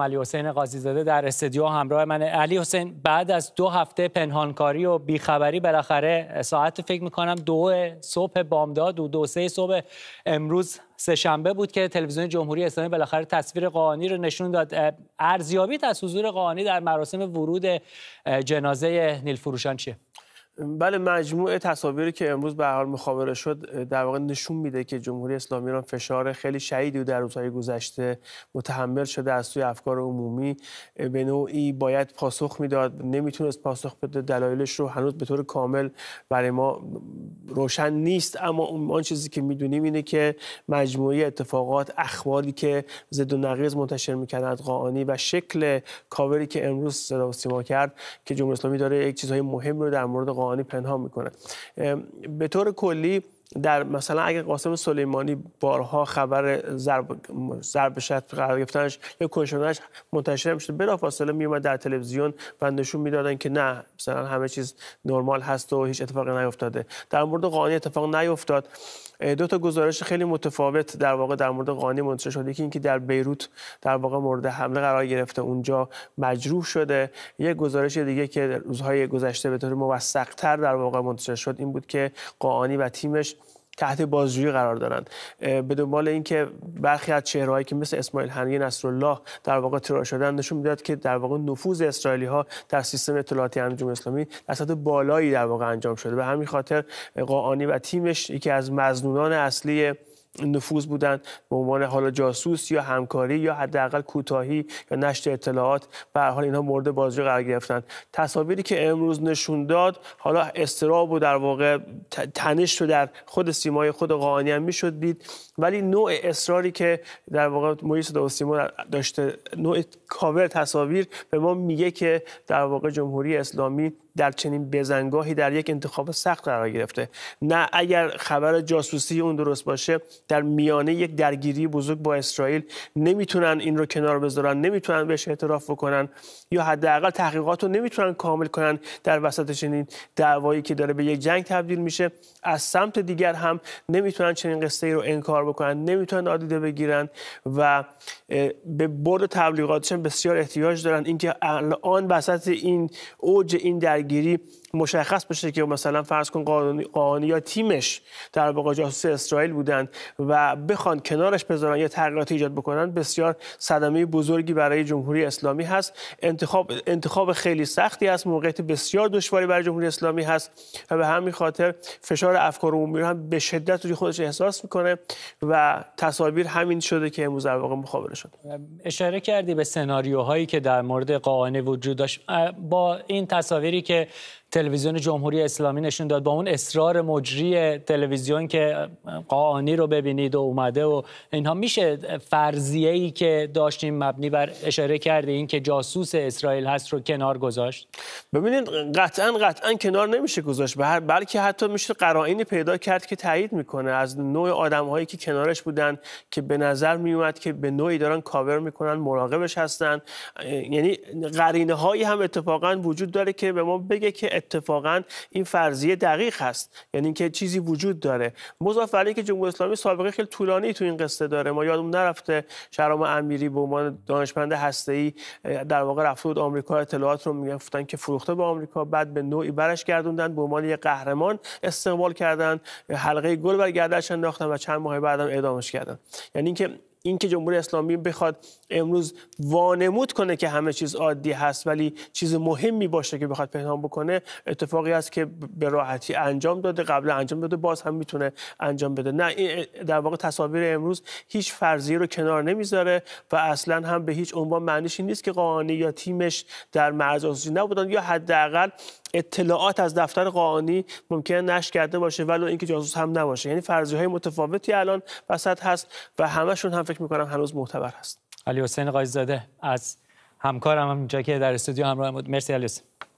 علی حسین قاضی زاده در استودیو همراه من علی حسین بعد از دو هفته پنهانکاری و بیخبری بالاخره ساعت فکر میکنم دو صبح بامداد و دو سه صبح امروز سهشنبه بود که تلویزیون جمهوری اسلامی بالاخره تصویر قانی رو نشون داد ارزیابی از حضور قاهانی در مراسم ورود جنازه نیل فروشان چیه بله مجموعه تصاویری که امروز به حال مخابره شد در واقع نشون میده که جمهوری اسلامی ایران فشار خیلی شدیدی و در روزهای گذشته متحمل شده از سوی افکار عمومی به نوعی باید پاسخ میداد نمیتونست پاسخ بده دلایلش رو هنوز به طور کامل برای ما روشن نیست اما آن چیزی که میدونیم اینه که مجموعه اتفاقات اخباری که زد و نقض منتشر میکند قاعانی و شکل کاوری که امروز صدا کرد که جمهوری اسلامی داره یک چیزهای مهم رو در مورد روحانی پنهان میکنه. به طور کلی در مثلا اگر قاسم سلیمانی بارها خبر ضرب ضرب قرار گرفتنش یا کشتنش منتشر میشد بلافاصله میومد در تلویزیون و نشون میدادن که نه مثلا همه چیز نرمال هست و هیچ اتفاقی نیفتاده در مورد قانی اتفاق نیفتاد دو تا گزارش خیلی متفاوت در واقع در مورد قانی منتشر شده که اینکه در بیروت در واقع مورد حمله قرار گرفته اونجا مجروح شده یک گزارش دیگه که روزهای گذشته به طور موثق‌تر در واقع منتشر شد این بود که قانی و تیمش تحت بازجویی قرار دارند به دنبال اینکه برخی از چهرههایی که مثل اسماعیل هنی نصرالله در واقع ترور شدن نشون میداد که در واقع نفوذ اسرائیلی ها در سیستم اطلاعاتی انجام اسلامی در سطح بالایی در واقع انجام شده به همین خاطر قاعانی و تیمش یکی از مزنونان اصلی نفوذ بودند به عنوان حالا جاسوس یا همکاری یا حداقل کوتاهی یا نشت اطلاعات به حال اینها مورد بازجویی قرار گرفتند تصاویری که امروز نشون داد حالا استراب و در واقع تنش رو در خود سیمای خود قانی هم میشد دید ولی نوع اصراری که در واقع موریس و سیما داشته نوع کاور تصاویر به ما میگه که در واقع جمهوری اسلامی در چنین بزنگاهی در یک انتخاب سخت قرار گرفته نه اگر خبر جاسوسی اون درست باشه در میانه یک درگیری بزرگ با اسرائیل نمیتونن این رو کنار بذارن نمیتونن بهش اعتراف بکنن یا حداقل تحقیقات رو نمیتونن کامل کنن در وسط چنین دعوایی که داره به یک جنگ تبدیل میشه از سمت دیگر هم نمیتونن چنین قصه ای رو انکار بکنن نمیتونن نادیده بگیرن و به برد تبلیغاتشون بسیار احتیاج دارن اینکه الان وسط این اوج این درگیری درگیری مشخص بشه که مثلا فرض کن قانونی یا تیمش در واقع جاسوس اسرائیل بودند و بخوان کنارش بذارن یا تغییرات ایجاد بکنن بسیار صدمه بزرگی برای جمهوری اسلامی هست انتخاب انتخاب خیلی سختی است موقعیت بسیار دشواری برای جمهوری اسلامی هست و به همین خاطر فشار افکار عمومی رو هم به شدت روی خودش احساس میکنه و تصاویر همین شده که امروز در واقع مخابره شد اشاره کردی به سناریوهایی که در مورد قانه وجود داشت با این تصاویری که تلویزیون جمهوری اسلامی نشون داد با اون اصرار مجری تلویزیون که قاعانی رو ببینید و اومده و اینها میشه فرضیه ای که داشتیم مبنی بر اشاره کرده این که جاسوس اسرائیل هست رو کنار گذاشت ببینید قطعا قطعا کنار نمیشه گذاشت بلکه حتی میشه قرائنی پیدا کرد که تایید میکنه از نوع آدم هایی که کنارش بودن که به نظر میومد که به نوعی دارن کاور میکنن مراقبش هستن یعنی قرینه هایی هم اتفاقا وجود داره که به ما بگه که اتفاقا این فرضیه دقیق هست یعنی اینکه چیزی وجود داره مضاف علی که جمهوری اسلامی سابقه خیلی طولانی تو این قصه داره ما یادمون نرفته شرام امیری به عنوان دانشمند هسته‌ای در واقع رفته بود آمریکا اطلاعات رو میگفتن که فروخته به آمریکا بعد به نوعی برش گردوندن به عنوان یه قهرمان استقبال کردن حلقه گل بر گردش انداختن و چند ماه بعدم اعدامش کردن یعنی اینکه اینکه جمهوری اسلامی بخواد امروز وانمود کنه که همه چیز عادی هست ولی چیز مهمی باشه که بخواد پنهان بکنه اتفاقی است که به راحتی انجام داده قبل انجام داده باز هم میتونه انجام بده نه در واقع تصاویر امروز هیچ فرضیه رو کنار نمیذاره و اصلا هم به هیچ عنوان معنیشی نیست که قانونی یا تیمش در مرز نبودن یا حداقل اطلاعات از دفتر قانونی ممکن نش کرده باشه ولی اینکه جاسوس هم نباشه یعنی فرضی های متفاوتی الان وسط هست و همشون هم فکر میکنم هنوز معتبر هست علی حسین قایزاده از همکارم هم اینجا که در استودیو همراه بود مرسی علی حسین